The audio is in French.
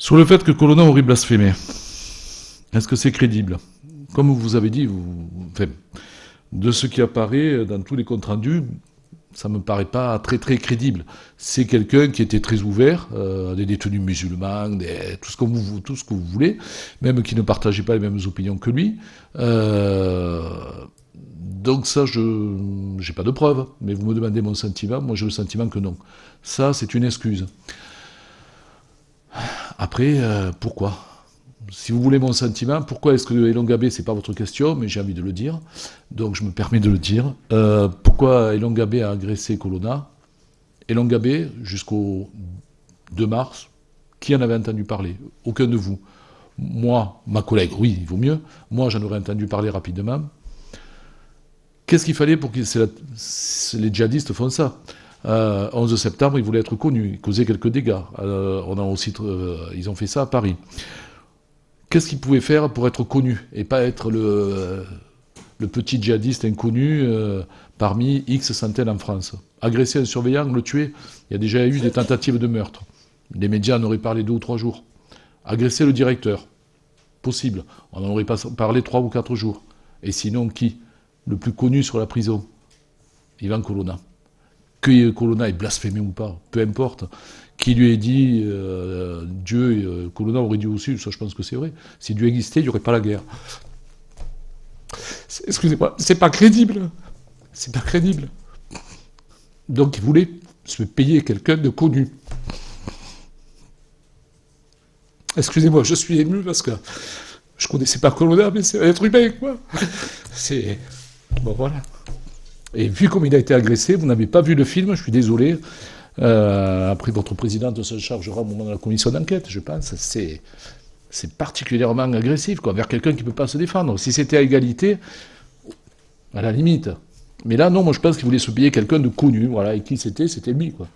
Sur le fait que Colonna aurait blasphémé, est-ce que c'est crédible Comme vous avez dit, vous, de ce qui apparaît dans tous les comptes rendus, ça ne me paraît pas très très crédible. C'est quelqu'un qui était très ouvert euh, à des détenus musulmans, tout, ce que vous, voulez, même qui ne partageait pas les mêmes opinions que lui. Euh, donc ça, je n'ai pas de preuves, mais vous me demandez mon sentiment, moi j'ai le sentiment que non. Ça, c'est une excuse. Après, euh, pourquoi Si vous voulez mon sentiment, pourquoi est-ce que Elon Gabé, c'est pas votre question, mais j'ai envie de le dire, donc je me permets de le dire. Euh, pourquoi Elon a agressé Colonna Elon jusqu'au 2 mars, qui en avait entendu parler Aucun de vous. Moi, ma collègue, oui, il vaut mieux. Moi, j'en aurais entendu parler rapidement. Qu'est-ce qu'il fallait pour que les djihadistes font ça 11 euh, septembre, il voulait être connu, causer quelques dégâts. Euh, on a aussi, euh, ils ont fait ça à Paris. Qu'est-ce qu'ils pouvaient faire pour être connus et pas être le, petit djihadiste inconnu parmi X centaines en France Agresser un surveillant, le tuer, il y a déjà eu des tentatives de meurtre. Les médias en auraient parlé deux ou trois jours. Agresser le directeur, possible. On en aurait pas parlé trois ou quatre jours. Et sinon, qui Le plus connu sur la prison Ivan Colonna que Colonna ait blasphémé ou pas, peu importe, qui lui ait dit euh, Dieu, et euh, Colonna aurait dit aussi, ça je pense que c'est vrai, si Dieu existait, il n'y aurait pas la guerre. Excusez-moi, c'est pas crédible. C'est pas crédible. Donc il voulait se payer quelqu'un de connu. Excusez-moi, je suis ému parce que je connaissais pas Colonna, mais c'est un être humain, quoi. C'est. Bon, voilà. Et vu comme il a été agressé, vous n'avez pas vu le film, je suis désolé. Euh, après, votre président se chargera au moment de la commission d'enquête, je pense. C'est, c'est particulièrement agressif, quoi, vers quelqu'un qui ne peut pas se défendre. Si c'était à égalité, à la limite. Mais là, non, moi je pense qu'il voulait se quelqu'un de connu, voilà, et qui c'était, c'était lui, quoi.